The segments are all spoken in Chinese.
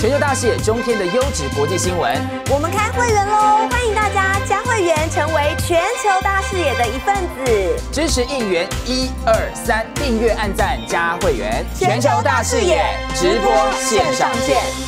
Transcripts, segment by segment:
全球大视野，中天的优质国际新闻。我们开会员喽！欢迎大家加会员，成为全球大视野的一份子，支持应援，一二三，订阅、按赞、加会员。全球大视野直播，线上见。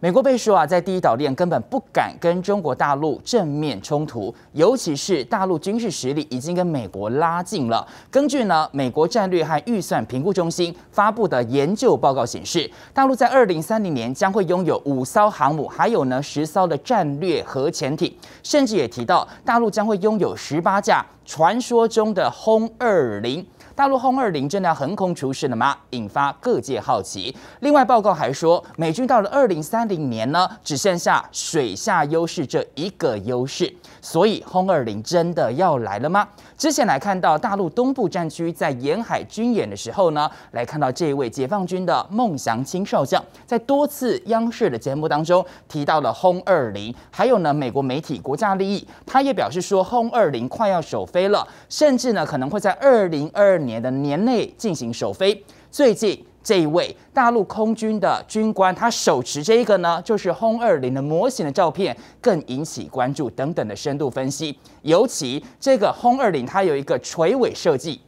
美国背书啊，在第一岛链根本不敢跟中国大陆正面冲突，尤其是大陆军事实力已经跟美国拉近了。根据呢，美国战略和预算评估中心发布的研究报告显示，大陆在二零三零年将会拥有五艘航母，还有呢十艘的战略核潜艇，甚至也提到大陆将会拥有十八架传说中的轰二零。大陆轰二零真的要横空出世了吗？引发各界好奇。另外，报告还说，美军到了二零三零年呢，只剩下水下优势这一个优势。所以，轰二零真的要来了吗？之前来看到大陆东部战区在沿海军演的时候呢，来看到这一位解放军的孟祥青少将在多次央视的节目当中提到了轰二零，还有呢美国媒体国家利益，他也表示说轰二零快要首飞了，甚至呢可能会在二零二二年的年内进行首飞。最近。这一位大陆空军的军官，他手持这一个呢，就是轰二零的模型的照片，更引起关注等等的深度分析。尤其这个轰二零，它有一个垂尾设计。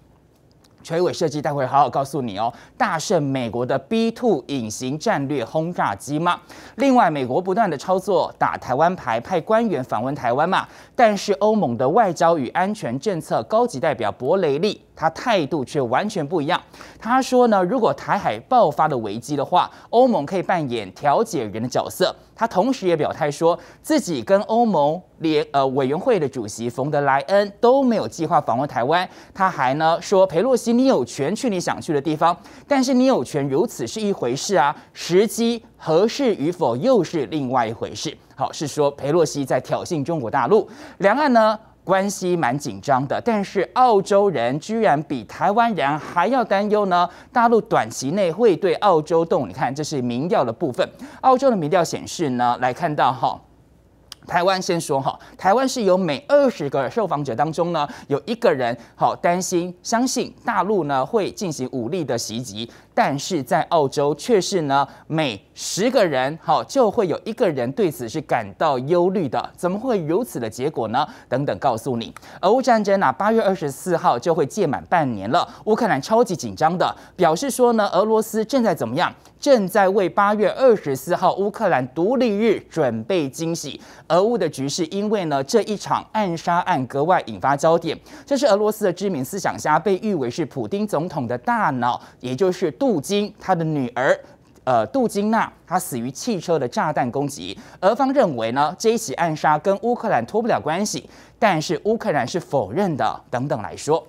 垂尾设计，待会好好告诉你哦。大胜美国的 B two 隐形战略轰炸机吗？另外，美国不断的操作打台湾牌，派官员访问台湾嘛。但是欧盟的外交与安全政策高级代表博雷利，他态度却完全不一样。他说呢，如果台海爆发了危机的话，欧盟可以扮演调解人的角色。他同时也表态说自己跟欧盟联呃委员会的主席冯德莱恩都没有计划访问台湾。他还呢说：“佩洛西，你有权去你想去的地方，但是你有权如此是一回事啊，时机合适与否又是另外一回事。”好，是说佩洛西在挑衅中国大陆，两岸呢？关系蛮紧张的，但是澳洲人居然比台湾人还要担忧呢。大陆短期内会对澳洲动，你看这是民调的部分。澳洲的民调显示呢，来看到哈。台湾先说哈，台湾是有每二十个受访者当中呢，有一个人好担心相信大陆呢会进行武力的袭击，但是在澳洲却是呢每十个人好就会有一个人对此是感到忧虑的，怎么会如此的结果呢？等等，告诉你，俄乌战争啊，八月二十四号就会届满半年了，乌克兰超级紧张的表示说呢，俄罗斯正在怎么样？正在为八月二十四号乌克兰独立日准备惊喜，俄乌的局势因为呢这一场暗杀案格外引发焦点。这是俄罗斯的知名思想家，被誉为是普丁总统的大脑，也就是杜金，他的女儿，呃，杜金娜，她死于汽车的炸弹攻击。俄方认为呢这一起暗杀跟乌克兰脱不了关系，但是乌克兰是否认的。等等来说。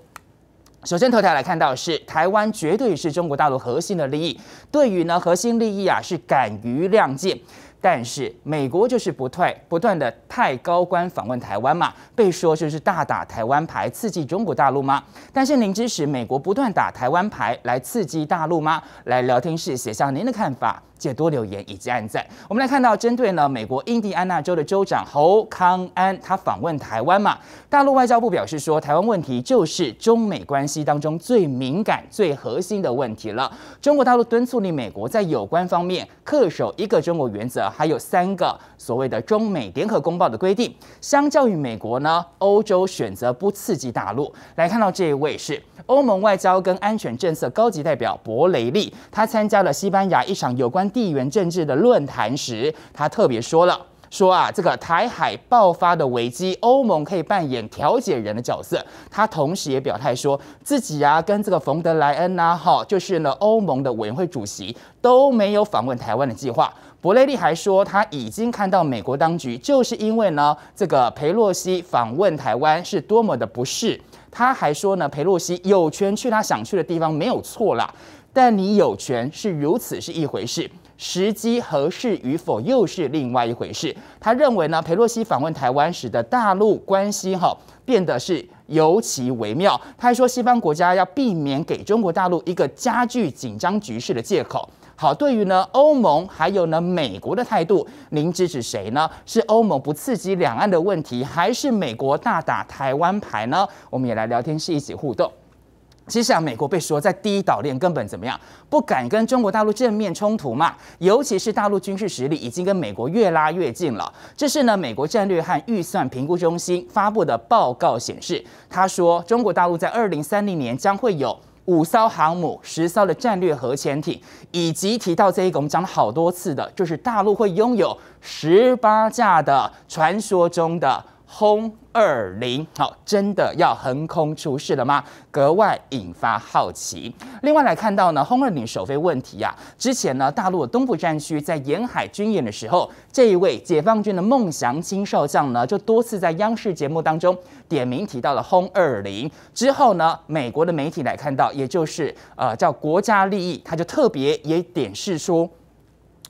首先，头条来看到是台湾绝对是中国大陆核心的利益。对于呢核心利益啊，是敢于亮剑，但是美国就是不退不断的派高官访问台湾嘛，被说就是大打台湾牌，刺激中国大陆吗？但是您支持美国不断打台湾牌来刺激大陆吗？来聊天室写下您的看法。借多留言以及按赞。我们来看到，针对呢美国印第安纳州的州长侯康安，他访问台湾嘛，大陆外交部表示说，台湾问题就是中美关系当中最敏感、最核心的问题了。中国大陆敦促令美国在有关方面恪守一个中国原则，还有三个所谓的中美联合公报的规定。相较于美国呢，欧洲选择不刺激大陆。来看到这一位是欧盟外交跟安全政策高级代表博雷利，他参加了西班牙一场有关。地缘政治的论坛时，他特别说了：“说啊，这个台海爆发的危机，欧盟可以扮演调解人的角色。”他同时也表态说自己啊，跟这个冯德莱恩呐，哈，就是呢，欧盟的委员会主席都没有访问台湾的计划。伯雷利还说，他已经看到美国当局就是因为呢，这个佩洛西访问台湾是多么的不适。他还说呢，佩洛西有权去他想去的地方，没有错啦。但你有权是如此是一回事。时机合适与否又是另外一回事。他认为呢，佩洛西访问台湾时的大陆关系哈变得是尤其微妙。他还说，西方国家要避免给中国大陆一个加剧紧张局势的借口。好，对于呢欧盟还有呢美国的态度，您支持谁呢？是欧盟不刺激两岸的问题，还是美国大打台湾牌呢？我们也来聊天室一起互动。其下啊，美国被说在第一岛链根本怎么样，不敢跟中国大陆正面冲突嘛？尤其是大陆军事实力已经跟美国越拉越近了。这是呢，美国战略和预算评估中心发布的报告显示，他说中国大陆在二零三零年将会有五艘航母、十艘的战略核潜艇，以及提到这一个我们讲了好多次的，就是大陆会拥有十八架的传说中的。轰二零，好，真的要横空出世了吗？格外引发好奇。另外来看到呢，轰二零首飞问题啊，之前呢，大陆的东部战区在沿海军演的时候，这一位解放军的孟祥青少将呢，就多次在央视节目当中点名提到了轰二零。之后呢，美国的媒体来看到，也就是呃，叫国家利益，他就特别也点示说，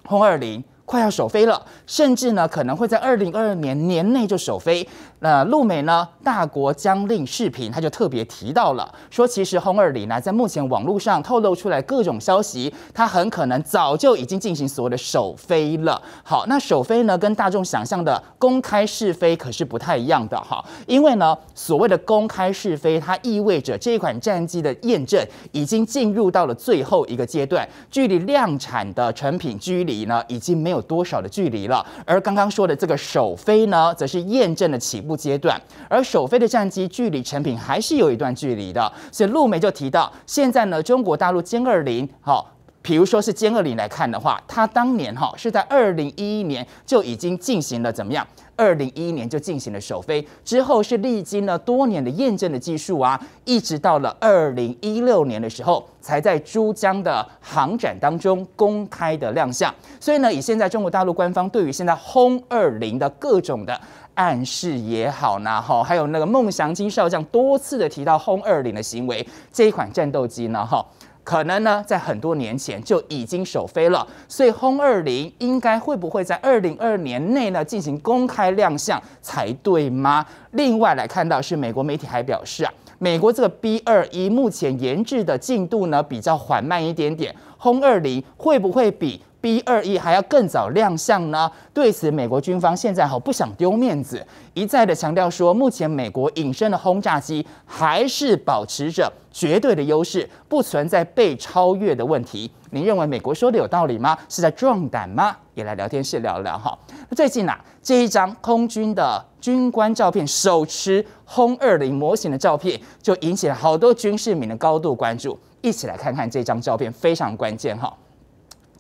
轰二零。快要首飞了，甚至呢可能会在二零二二年年内就首飞。那陆美呢大国将令视频他就特别提到了，说其实轰二里呢在目前网络上透露出来各种消息，它很可能早就已经进行所谓的首飞了。好，那首飞呢跟大众想象的公开试飞可是不太一样的哈，因为呢所谓的公开试飞，它意味着这款战机的验证已经进入到了最后一个阶段，距离量产的成品距离呢已经没有。多少的距离了？而刚刚说的这个首飞呢，则是验证的起步阶段。而首飞的战机距离成品还是有一段距离的，所以陆媒就提到，现在呢，中国大陆歼二零，哈，比如说是歼二零来看的话，它当年哈是在二零一一年就已经进行了怎么样？二零一一年就进行了首飞，之后是历经了多年的验证的技术啊，一直到了二零一六年的时候，才在珠江的航展当中公开的亮相。所以呢，以现在中国大陆官方对于现在轰二零的各种的暗示也好呢，哈，还有那个孟祥金少将多次的提到轰二零的行为，这一款战斗机呢，哈。可能呢，在很多年前就已经首飞了，所以轰二零应该会不会在二零二年内呢进行公开亮相才对吗？另外来看到是美国媒体还表示啊，美国这个 B 二一目前研制的进度呢比较缓慢一点点，轰二零会不会比？B 二 E 还要更早亮相呢？对此，美国军方现在哈不想丢面子，一再的强调说，目前美国隐身的轰炸机还是保持着绝对的优势，不存在被超越的问题。您认为美国说的有道理吗？是在壮胆吗？也来聊天室聊聊哈。最近呐，这一张空军的军官照片，手持轰二零模型的照片，就引起了好多军事迷的高度关注。一起来看看这张照片，非常关键哈。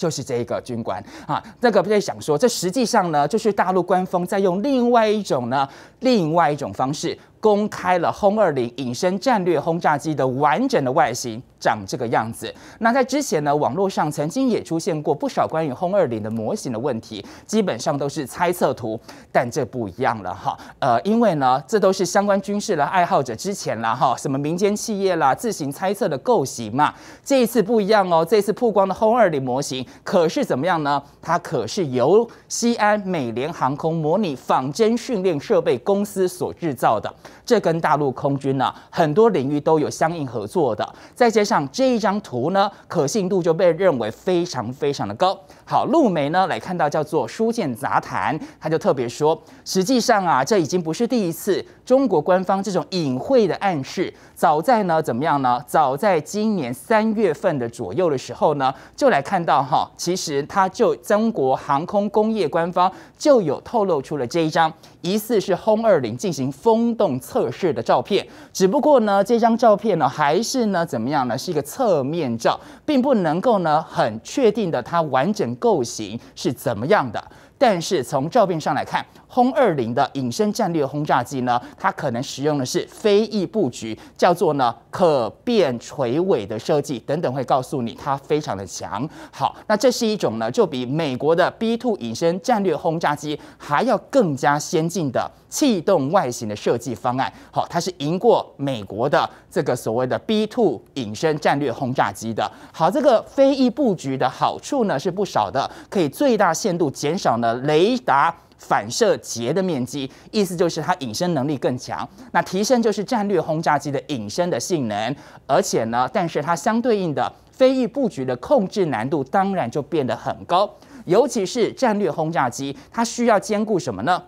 就是这个军官啊，那个在想说，这实际上呢，就是大陆官方在用另外一种呢，另外一种方式公开了轰二零隐身战略轰炸机的完整的外形。长这个样子。那在之前呢，网络上曾经也出现过不少关于轰二零的模型的问题，基本上都是猜测图。但这不一样了哈，呃，因为呢，这都是相关军事的爱好者之前啦哈，什么民间企业啦自行猜测的构型嘛。这一次不一样哦，这次曝光的轰二零模型可是怎么样呢？它可是由西安美联航空模拟仿真训练设备公司所制造的，这跟大陆空军呢很多领域都有相应合作的。再接像这一张图呢，可信度就被认为非常非常的高。好，陆梅呢来看到叫做《书剑杂谈》，他就特别说，实际上啊，这已经不是第一次中国官方这种隐晦的暗示，早在呢怎么样呢？早在今年三月份的左右的时候呢，就来看到哈，其实他就中国航空工业官方就有透露出了这一张疑似是轰二零进行风洞测试的照片，只不过呢，这张照片呢还是呢怎么样呢？是一个侧面照，并不能够呢很确定的它完整。构型是怎么样的？但是从照片上来看，轰二零的隐身战略轰炸机呢，它可能使用的是飞翼布局，叫做呢可变垂尾的设计等等，会告诉你它非常的强。好，那这是一种呢，就比美国的 B two 隐身战略轰炸机还要更加先进的。气动外形的设计方案，好，它是赢过美国的这个所谓的 b two 隐身战略轰炸机的。好，这个飞翼布局的好处呢是不少的，可以最大限度减少呢雷达反射截的面积，意思就是它隐身能力更强。那提升就是战略轰炸机的隐身的性能，而且呢，但是它相对应的飞翼布局的控制难度当然就变得很高，尤其是战略轰炸机，它需要兼顾什么呢？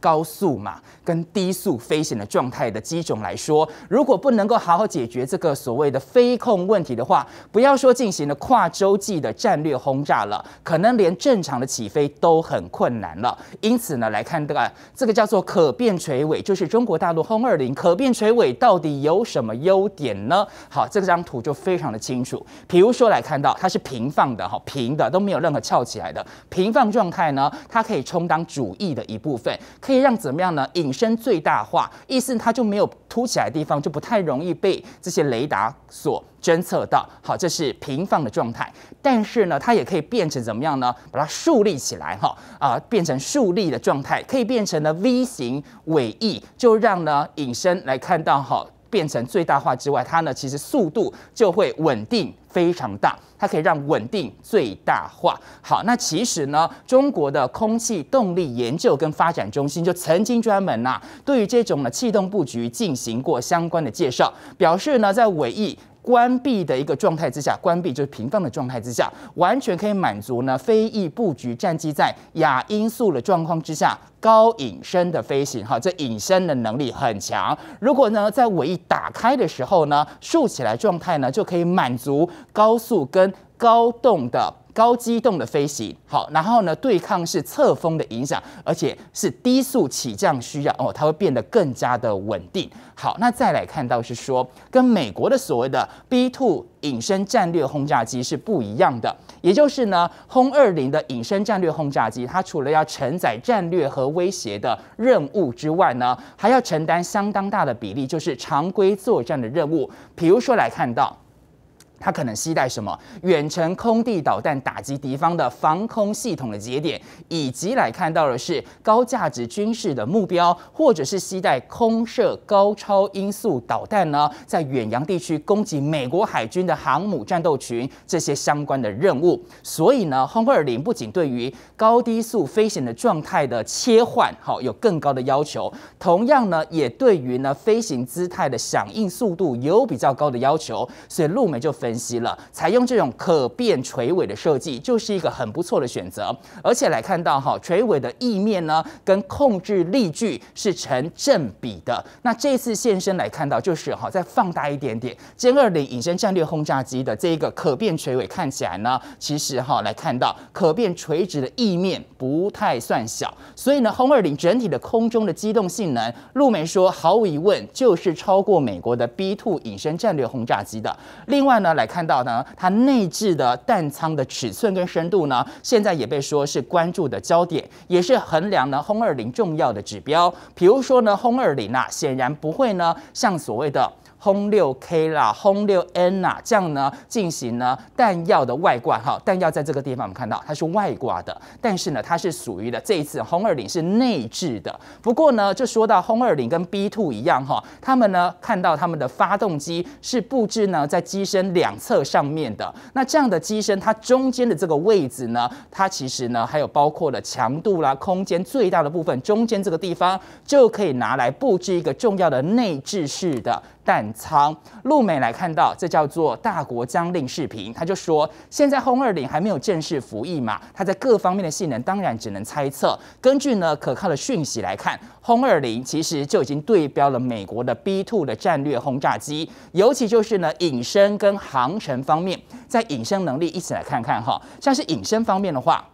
高速嘛，跟低速飞行的状态的机种来说，如果不能够好好解决这个所谓的飞控问题的话，不要说进行了跨洲际的战略轰炸了，可能连正常的起飞都很困难了。因此呢，来看这个这个叫做可变垂尾，就是中国大陆轰二零可变垂尾到底有什么优点呢？好，这张图就非常的清楚。比如说来看到它是平放的，哈，平的都没有任何翘起来的平放状态呢，它可以充当主翼的一部分。可以让怎么样呢？隐身最大化，意思它就没有凸起来的地方，就不太容易被这些雷达所侦测到。好，这是平放的状态，但是呢，它也可以变成怎么样呢？把它竖立起来，哈啊，变成竖立的状态，可以变成呢 V 型尾翼，就让呢隐身来看到好。变成最大化之外，它呢其实速度就会稳定非常大，它可以让稳定最大化。好，那其实呢，中国的空气动力研究跟发展中心就曾经专门呐，对于这种呢气动布局进行过相关的介绍，表示呢在尾翼。关闭的一个状态之下，关闭就是平放的状态之下，完全可以满足呢飞翼布局战机在亚音速的状况之下高隐身的飞行哈，这隐身的能力很强。如果呢在尾翼打开的时候呢，竖起来状态呢就可以满足高速跟高动的。高机动的飞行，好，然后呢，对抗是侧风的影响，而且是低速起降需要，哦，它会变得更加的稳定。好，那再来看到是说，跟美国的所谓的 B two 隐身战略轰炸机是不一样的，也就是呢，轰二零的隐身战略轰炸机，它除了要承载战略和威胁的任务之外呢，还要承担相当大的比例，就是常规作战的任务，比如说来看到。它可能携带什么远程空地导弹打击敌方的防空系统的节点，以及来看到的是高价值军事的目标，或者是携带空射高超音速导弹呢，在远洋地区攻击美国海军的航母战斗群这些相关的任务。所以呢，轰二零不仅对于高低速飞行的状态的切换好有更高的要求，同样呢，也对于呢飞行姿态的响应速度有比较高的要求。所以陆美就分。分析了，采用这种可变垂尾的设计，就是一个很不错的选择。而且来看到哈，垂尾的翼面呢，跟控制力矩是成正比的。那这次现身来看到，就是哈，再放大一点点，歼二零隐身战略轰炸机的这一个可变垂尾看起来呢，其实哈来看到可变垂直的翼面不太算小。所以呢，轰二零整体的空中的机动性能，陆媒说毫无疑问就是超过美国的 B two 隐身战略轰炸机的。另外呢，来来看到呢，它内置的弹仓的尺寸跟深度呢，现在也被说是关注的焦点，也是衡量呢轰二零重要的指标。比如说呢，轰二零呐，显然不会呢像所谓的。轰六 K 啦，轰六 N 啦，这样呢进行呢弹药的外挂哈，弹药在这个地方我们看到它是外挂的，但是呢它是属于的这一次轰二零是内置的。不过呢，就说到轰二零跟 B two 一样哈，他们呢看到他们的发动机是布置呢在机身两侧上面的，那这样的机身它中间的这个位置呢，它其实呢还有包括了强度啦、空间最大的部分，中间这个地方就可以拿来布置一个重要的内置式的。弹仓陆美来看到，这叫做大国将令视频。他就说，现在轰二零还没有正式服役嘛，他在各方面的性能当然只能猜测。根据呢可靠的讯息来看，轰二零其实就已经对标了美国的 B two 的战略轰炸机，尤其就是呢隐身跟航程方面。在隐身能力，一起来看看哈，像是隐身方面的话，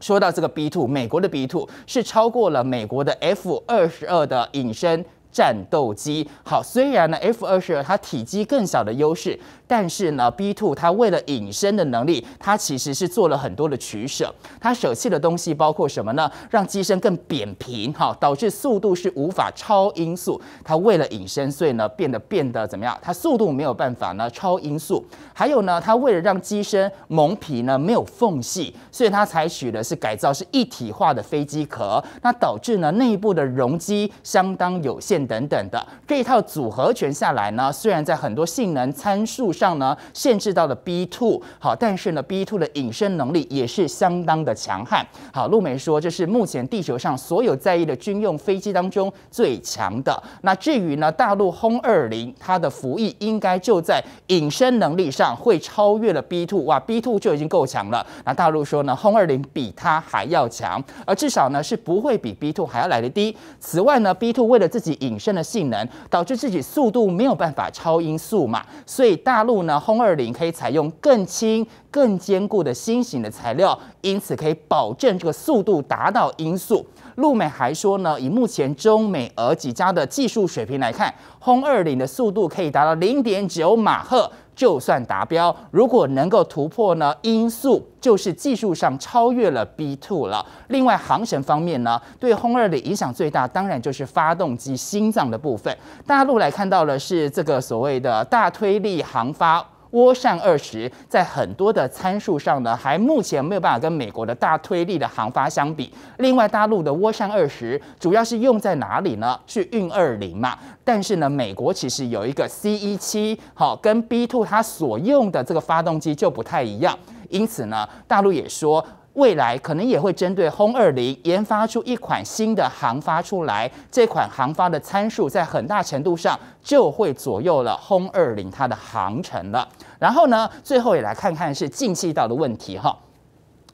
说到这个 B two，美国的 B two 是超过了美国的 F 二十二的隐身。战斗机好，虽然呢，F 二十二它体积更小的优势。但是呢，B two 它为了隐身的能力，它其实是做了很多的取舍。它舍弃的东西包括什么呢？让机身更扁平，哈，导致速度是无法超音速。它为了隐身，所以呢，变得变得怎么样？它速度没有办法呢超音速。还有呢，它为了让机身蒙皮呢没有缝隙，所以它采取的是改造是一体化的飞机壳，那导致呢内部的容积相当有限等等的。这一套组合拳下来呢，虽然在很多性能参数。上呢限制到了 B two 好，但是呢 B two 的隐身能力也是相当的强悍。好，陆梅说这是目前地球上所有在役的军用飞机当中最强的。那至于呢大陆轰二零，它的服役应该就在隐身能力上会超越了 B two。哇，B two 就已经够强了。那大陆说呢轰二零比它还要强，而至少呢是不会比 B two 还要来的低。此外呢 B two 为了自己隐身的性能，导致自己速度没有办法超音速嘛，所以大路呢？轰二零可以采用更轻、更坚固的新型的材料，因此可以保证这个速度达到音速。陆美还说呢，以目前中美俄几家的技术水平来看，轰二零的速度可以达到零点九马赫。就算达标，如果能够突破呢？音速就是技术上超越了 B two 了。另外航程方面呢，对轰二的影响最大，当然就是发动机心脏的部分。大陆来看到的是这个所谓的大推力航发。涡扇二十在很多的参数上呢，还目前没有办法跟美国的大推力的航发相比。另外，大陆的涡扇二十主要是用在哪里呢？是运二零嘛？但是呢，美国其实有一个 C 一七，好跟 B two 它所用的这个发动机就不太一样。因此呢，大陆也说。未来可能也会针对轰二零研发出一款新的航发出来，这款航发的参数在很大程度上就会左右了轰二零它的航程了。然后呢，最后也来看看是进气道的问题哈，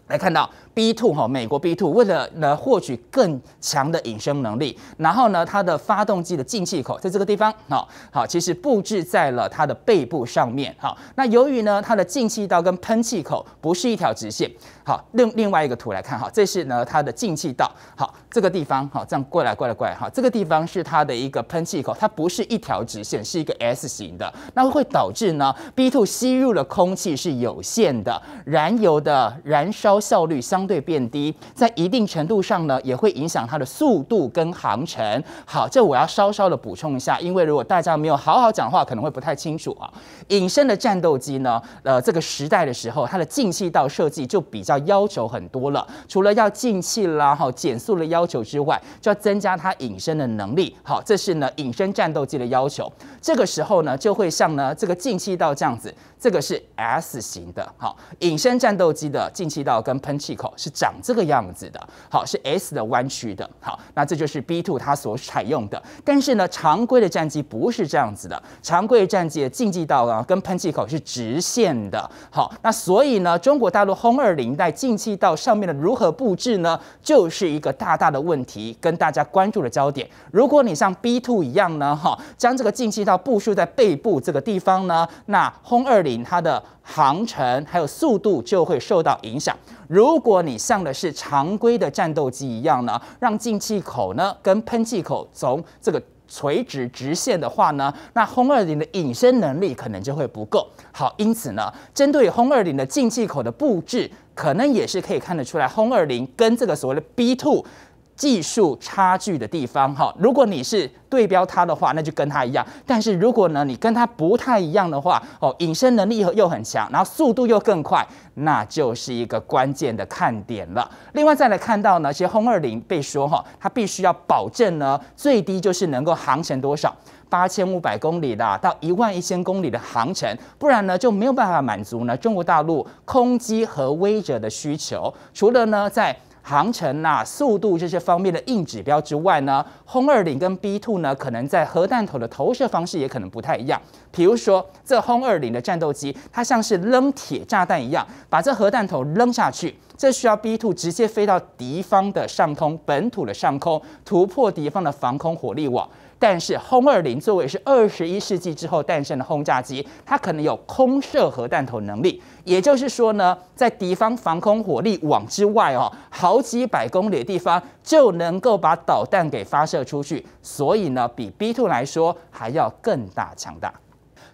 来看到。b two 哈，美国 b two 为了呢获取更强的隐身能力，然后呢它的发动机的进气口在这个地方，好，好，其实布置在了它的背部上面，好，那由于呢它的进气道跟喷气口不是一条直线，好，另另外一个图来看，哈，这是呢它的进气道，好，这个地方，好，这样过来过来过来，哈，这个地方是它的一个喷气口，它不是一条直线，是一个 S 型的，那会导致呢 b two 吸入的空气是有限的，燃油的燃烧效率相。相对变低，在一定程度上呢，也会影响它的速度跟航程。好，这我要稍稍的补充一下，因为如果大家没有好好讲话，可能会不太清楚啊。隐身的战斗机呢，呃，这个时代的时候，它的进气道设计就比较要求很多了。除了要进气啦、哈减速的要求之外，就要增加它隐身的能力。好，这是呢隐身战斗机的要求。这个时候呢，就会像呢这个进气道这样子。这个是 S 型的，好，隐身战斗机的进气道跟喷气口是长这个样子的，好，是 S 的弯曲的，好，那这就是 B two 它所采用的。但是呢，常规的战机不是这样子的，常规战机的进气道啊跟喷气口是直线的，好，那所以呢，中国大陆轰二零在进气道上面的如何布置呢，就是一个大大的问题，跟大家关注的焦点。如果你像 B two 一样呢，哈，将这个进气道部署在背部这个地方呢，那轰二零。它的航程还有速度就会受到影响。如果你像的是常规的战斗机一样呢，让进气口呢跟喷气口从这个垂直直线的话呢，那轰二零的隐身能力可能就会不够。好，因此呢，针对轰二零的进气口的布置，可能也是可以看得出来，轰二零跟这个所谓的 B two。技术差距的地方，哈，如果你是对标它的话，那就跟它一样；但是如果呢，你跟它不太一样的话，哦，隐身能力又很强，然后速度又更快，那就是一个关键的看点了。另外再来看到呢，其些轰二零被说哈，它必须要保证呢，最低就是能够航程多少，八千五百公里啦，到一万一千公里的航程，不然呢就没有办法满足呢中国大陆空机和威者的需求。除了呢，在航程呐、速度这些方面的硬指标之外呢，轰二零跟 B two 呢，可能在核弹头的投射方式也可能不太一样。比如说，这轰二零的战斗机，它像是扔铁炸弹一样，把这核弹头扔下去，这需要 B two 直接飞到敌方的上空、本土的上空，突破敌方的防空火力网。但是轰二零作为是二十一世纪之后诞生的轰炸机，它可能有空射核弹头能力，也就是说呢，在敌方防空火力网之外哦，好几百公里的地方就能够把导弹给发射出去，所以呢，比 B two 来说还要更大强大。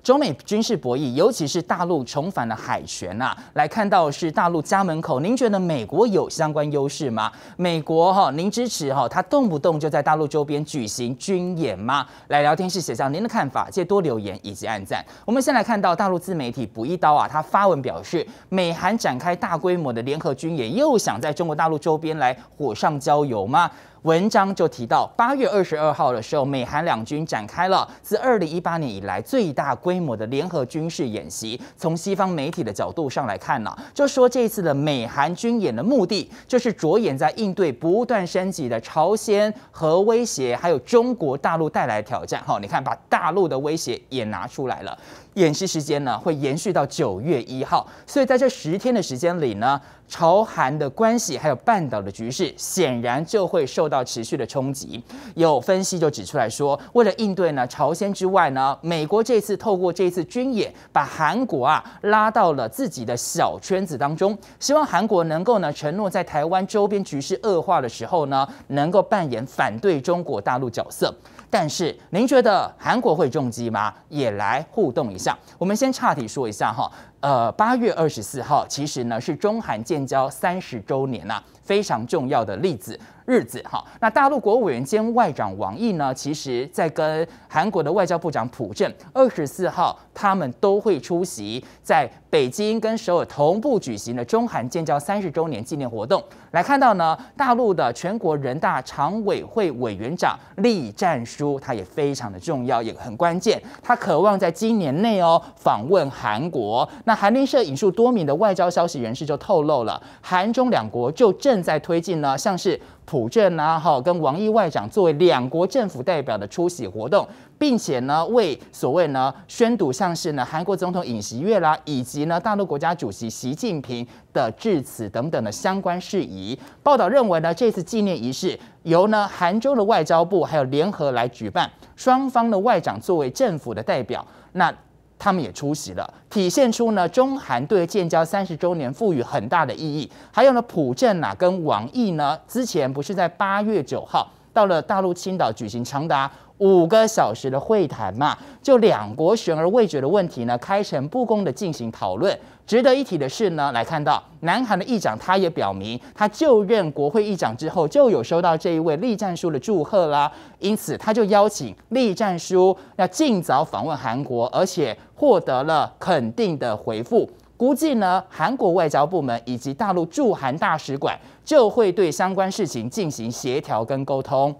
中美军事博弈，尤其是大陆重返了海权啊，来看到是大陆家门口，您觉得美国有相关优势吗？美国哈，您支持哈，他动不动就在大陆周边举行军演吗？来聊天室写下您的看法，借多留言以及按赞。我们先来看到大陆自媒体补一刀啊，他发文表示，美韩展开大规模的联合军演，又想在中国大陆周边来火上浇油吗？文章就提到，八月二十二号的时候，美韩两军展开了自二零一八年以来最大规模的联合军事演习。从西方媒体的角度上来看呢，就说这次的美韩军演的目的，就是着眼在应对不断升级的朝鲜核威胁，还有中国大陆带来的挑战。哈，你看，把大陆的威胁也拿出来了。演习时间呢会延续到九月一号，所以在这十天的时间里呢，朝韩的关系还有半岛的局势，显然就会受到持续的冲击。有分析就指出来说，为了应对呢，朝鲜之外呢，美国这次透过这次军演，把韩国啊拉到了自己的小圈子当中，希望韩国能够呢承诺在台湾周边局势恶化的时候呢，能够扮演反对中国大陆角色。但是您觉得韩国会重击吗？也来互动一。我们先岔题说一下哈。呃，八月二十四号其实呢是中韩建交三十周年呐，非常重要的例子日子。哈，那大陆国务委员兼外长王毅呢，其实在跟韩国的外交部长朴正二十四号，他们都会出席在北京跟首尔同步举行的中韩建交三十周年纪念活动。来看到呢，大陆的全国人大常委会委员长栗战书，他也非常的重要，也很关键，他渴望在今年内哦访问韩国。那韩联社引述多名的外交消息人士就透露了，韩中两国就正在推进呢，像是朴正啊，哈跟王毅外长作为两国政府代表的出席活动，并且呢为所谓呢宣读像是呢韩国总统尹锡月啦，以及呢大陆国家主席习近平的致辞等等的相关事宜。报道认为呢，这次纪念仪式由呢韩中的外交部还有联合来举办，双方的外长作为政府的代表，那。他们也出席了，体现出呢中韩对建交三十周年赋予很大的意义。还有呢，朴正啊跟王毅呢，之前不是在八月九号。到了大陆青岛举行长达五个小时的会谈嘛，就两国悬而未决的问题呢，开诚布公的进行讨论。值得一提的是呢，来看到南韩的议长他也表明，他就任国会议长之后就有收到这一位栗战书的祝贺啦，因此他就邀请栗战书要尽早访问韩国，而且获得了肯定的回复。估计呢，韩国外交部门以及大陆驻韩大使馆就会对相关事情进行协调跟沟通。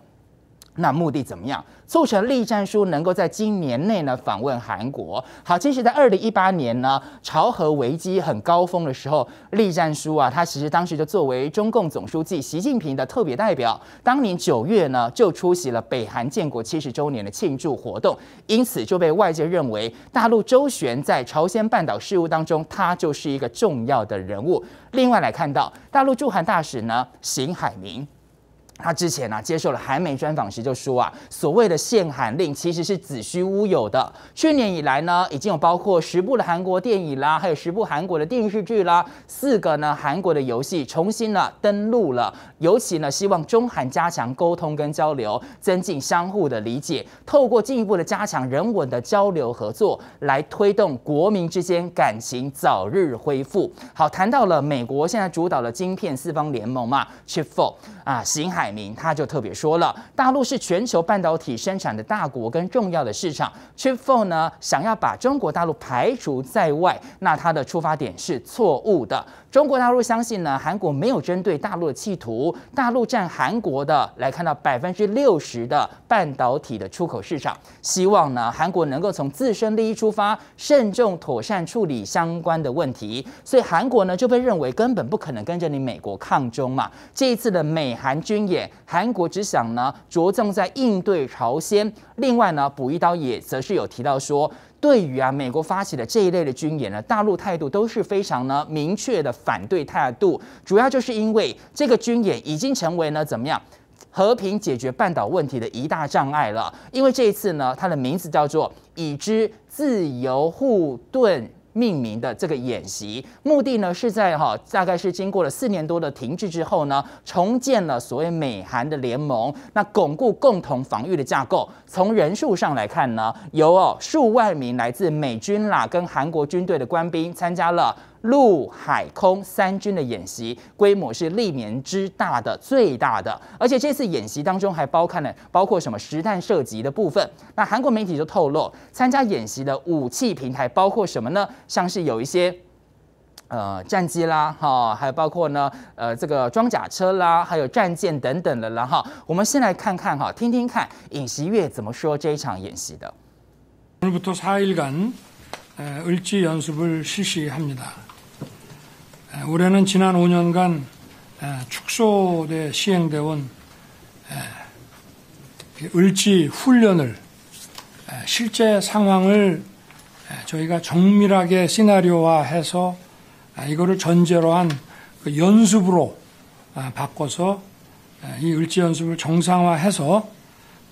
那目的怎么样？促成栗战书能够在今年内呢访问韩国。好，其实，在二零一八年呢，朝核危机很高峰的时候，栗战书啊，他其实当时就作为中共总书记习近平的特别代表，当年九月呢，就出席了北韩建国七十周年的庆祝活动，因此就被外界认为大陆周旋在朝鲜半岛事务当中，他就是一个重要的人物。另外来看到大陆驻韩大使呢，邢海明。他之前呢接受了韩媒专访时就说啊，所谓的限韩令其实是子虚乌有的。去年以来呢，已经有包括十部的韩国电影啦，还有十部韩国的电视剧啦，四个呢韩国的游戏重新呢登陆了。尤其呢，希望中韩加强沟通跟交流，增进相互的理解，透过进一步的加强人文的交流合作，来推动国民之间感情早日恢复。好，谈到了美国现在主导的晶片四方联盟嘛，Chip f o r 啊，行海。他就特别说了，大陆是全球半导体生产的大国跟重要的市场，Chip f o r 呢想要把中国大陆排除在外，那它的出发点是错误的。中国大陆相信呢，韩国没有针对大陆的企图，大陆占韩国的来看到百分之六十的半导体的出口市场，希望呢韩国能够从自身利益出发，慎重妥善处理相关的问题。所以韩国呢就被认为根本不可能跟着你美国抗中嘛。这一次的美韩军演。韩国只想呢，着重在应对朝鲜。另外呢，补一刀也则是有提到说，对于啊美国发起的这一类的军演呢，大陆态度都是非常呢明确的反对态度。主要就是因为这个军演已经成为呢怎么样，和平解决半岛问题的一大障碍了。因为这一次呢，它的名字叫做“已知自由护盾”。命名的这个演习，目的呢是在哈，大概是经过了四年多的停滞之后呢，重建了所谓美韩的联盟，那巩固共同防御的架构。从人数上来看呢，有哦数万名来自美军啦跟韩国军队的官兵参加了。陆海空三军的演习规模是历年之大的最大的，而且这次演习当中还包含了包括什么实弹射击的部分。那韩国媒体就透露，参加演习的武器平台包括什么呢？像是有一些呃战机啦，哈，还有包括呢呃这个装甲车啦，还有战舰等等的了哈。我们先来看看哈，听听看尹锡月怎么说这一场演习的。 올해는 지난 5년간 축소돼 시행돼 온 을지 훈련을 실제 상황을 저희가 정밀하게 시나리오화해서 아, 이거를 전제로 한 그 연습으로 아, 바꿔서 이 을지 연습을 정상화해서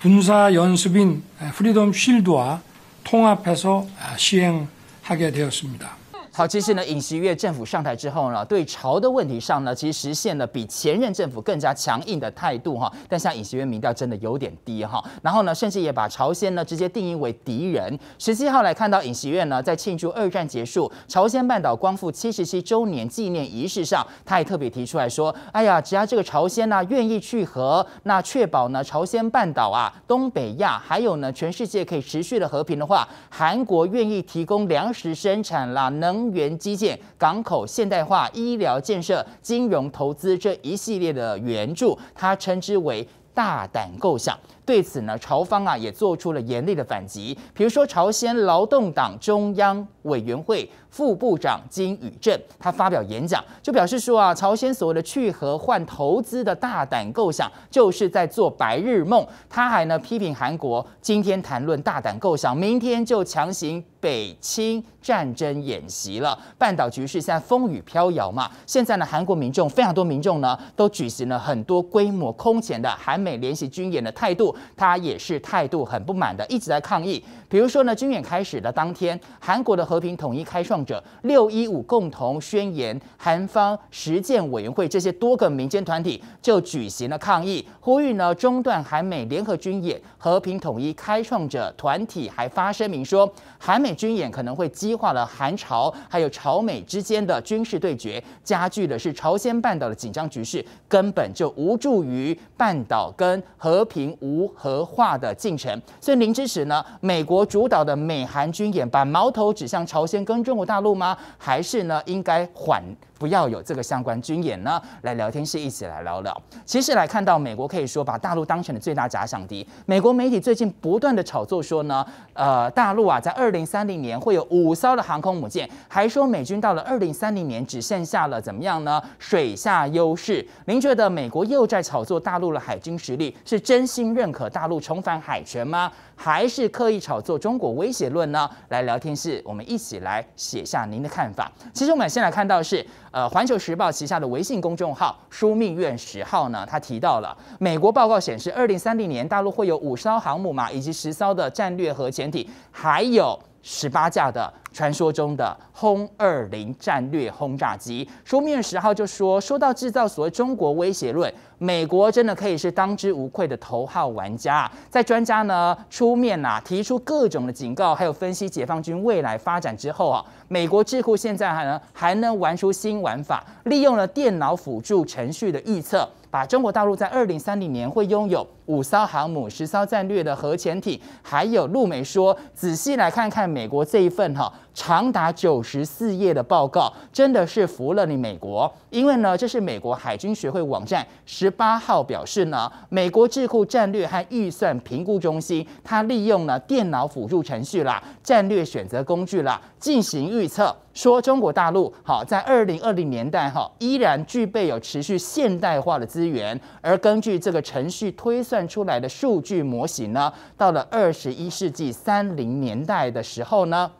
군사 연습인 프리덤 쉴드와 통합해서 아, 시행하게 되었습니다. 好，其实呢，尹锡悦政府上台之后呢，对朝的问题上呢，其实实现了比前任政府更加强硬的态度哈。但像尹锡悦民调真的有点低哈。然后呢，甚至也把朝鲜呢直接定义为敌人。十七号来看到尹锡悦呢，在庆祝二战结束、朝鲜半岛光复七十七周年纪念仪式上，他也特别提出来说：“哎呀，只要这个朝鲜呢愿意去和，那确保呢朝鲜半岛啊、东北亚还有呢全世界可以持续的和平的话，韩国愿意提供粮食生产啦，能。”原基建、港口现代化、医疗建设、金融投资这一系列的援助，他称之为大胆构想。对此呢，朝方啊也做出了严厉的反击。比如说，朝鲜劳动党中央委员会副部长金宇镇他发表演讲，就表示说啊，朝鲜所谓的去核换投资的大胆构想，就是在做白日梦。他还呢批评韩国，今天谈论大胆构想，明天就强行北清战争演习了。半岛局势现在风雨飘摇嘛，现在呢，韩国民众非常多，民众呢都举行了很多规模空前的韩美联席军演的态度。他也是态度很不满的，一直在抗议。比如说呢，军演开始的当天，韩国的和平统一开创者六一五共同宣言、韩方实践委员会这些多个民间团体就举行了抗议，呼吁呢中断韩美联合军演。和平统一开创者团体还发声明说，韩美军演可能会激化了韩朝还有朝美之间的军事对决，加剧的是朝鲜半岛的紧张局势，根本就无助于半岛跟和平无核化的进程。所以，您支持呢？美国。我主导的美韩军演，把矛头指向朝鲜跟中国大陆吗？还是呢？应该缓？不要有这个相关军演呢，来聊天室一起来聊聊。其实来看到美国可以说把大陆当成了最大假想敌。美国媒体最近不断的炒作说呢，呃，大陆啊，在二零三零年会有五艘的航空母舰，还说美军到了二零三零年只剩下了怎么样呢？水下优势。您觉得美国又在炒作大陆的海军实力，是真心认可大陆重返海权吗？还是刻意炒作中国威胁论呢？来聊天室，我们一起来写下您的看法。其实我们先来看到是。呃，环球时报旗下的微信公众号“书命院十号”呢，他提到了美国报告显示，二零三零年大陆会有五艘航母嘛，以及十艘的战略核潜艇，还有十八架的。传说中的轰二零战略轰炸机，书面十号就说，说到制造所谓中国威胁论，美国真的可以是当之无愧的头号玩家。在专家呢出面呐提出各种的警告，还有分析解放军未来发展之后啊，美国智库现在还能还能玩出新玩法，利用了电脑辅助程序的预测，把中国大陆在二零三零年会拥有五艘航母、十艘战略的核潜艇，还有陆美说仔细来看看美国这一份哈。长达九十四页的报告，真的是服了你美国，因为呢，这是美国海军学会网站十八号表示呢，美国智库战略和预算评估中心，它利用了电脑辅助程序啦，战略选择工具啦，进行预测，说中国大陆好在二零二零年代哈，依然具备有持续现代化的资源，而根据这个程序推算出来的数据模型呢，到了二十一世纪三零年代的时候呢。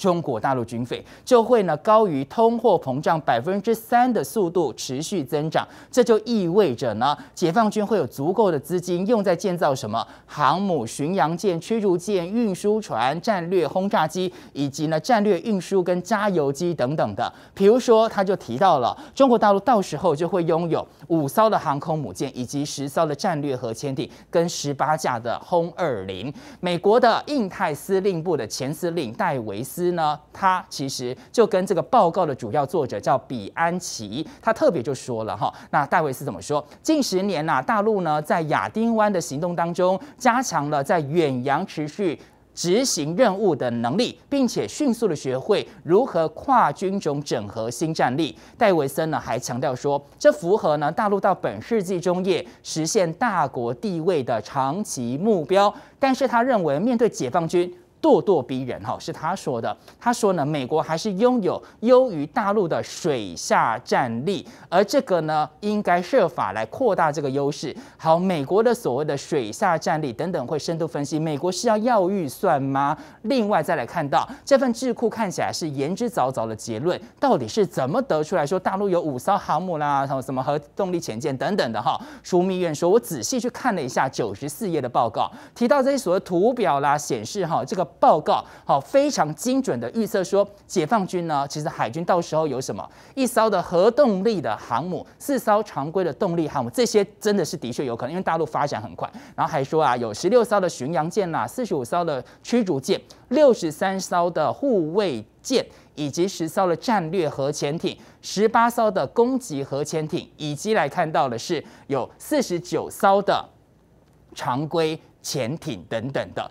中国大陆军费就会呢高于通货膨胀百分之三的速度持续增长，这就意味着呢，解放军会有足够的资金用在建造什么航母、巡洋舰、驱逐舰、运输船、战略轰炸机以及呢战略运输跟加油机等等的。比如说，他就提到了中国大陆到时候就会拥有五艘的航空母舰，以及十艘的战略核潜艇，跟十八架的轰二零。美国的印太司令部的前司令戴维斯。呢，他其实就跟这个报告的主要作者叫比安奇，他特别就说了哈。那戴维斯怎么说？近十年呐，大陆呢在亚丁湾的行动当中，加强了在远洋持续执行任务的能力，并且迅速的学会如何跨军种整合新战力。戴维森呢还强调说，这符合呢大陆到本世纪中叶实现大国地位的长期目标。但是他认为，面对解放军。咄咄逼人哈，是他说的。他说呢，美国还是拥有优于大陆的水下战力，而这个呢，应该设法来扩大这个优势。好，美国的所谓的水下战力等等，会深度分析。美国是要要预算吗？另外再来看到这份智库看起来是言之凿凿的结论，到底是怎么得出来说大陆有五艘航母啦，什么核动力潜舰等等的哈？枢密院说我仔细去看了一下九十四页的报告，提到这些所谓图表啦，显示哈这个。报告好，非常精准的预测说，解放军呢，其实海军到时候有什么一艘的核动力的航母，四艘常规的动力航母，这些真的是的确有可能，因为大陆发展很快。然后还说啊，有十六艘的巡洋舰啦，四十五艘的驱逐舰，六十三艘的护卫舰，以及十艘的战略核潜艇，十八艘的攻击核潜艇，以及来看到的是有四十九艘的常规潜艇等等的。